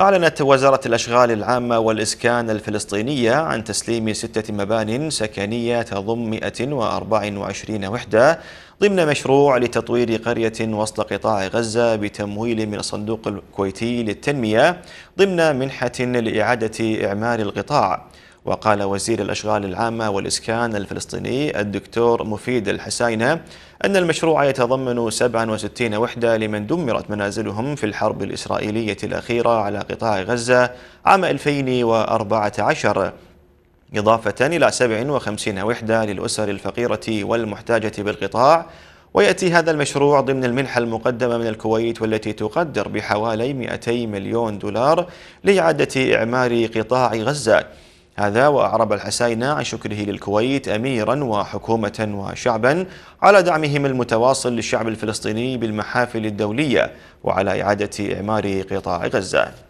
أعلنت وزارة الأشغال العامة والإسكان الفلسطينية عن تسليم ستة مبان سكنية تضم 124 وحدة ضمن مشروع لتطوير قرية وسط قطاع غزة بتمويل من الصندوق الكويتي للتنمية ضمن منحة لإعادة إعمار القطاع وقال وزير الأشغال العامة والإسكان الفلسطيني الدكتور مفيد الحساينة أن المشروع يتضمن 67 وحدة لمن دمرت منازلهم في الحرب الإسرائيلية الأخيرة على قطاع غزة عام 2014 إضافة إلى 57 وحدة للأسر الفقيرة والمحتاجة بالقطاع ويأتي هذا المشروع ضمن المنحة المقدمة من الكويت والتي تقدر بحوالي 200 مليون دولار لإعادة إعمار قطاع غزة هذا وأعرب الحسين عن شكره للكويت أميرا وحكومة وشعبا على دعمهم المتواصل للشعب الفلسطيني بالمحافل الدولية وعلى إعادة إعمار قطاع غزة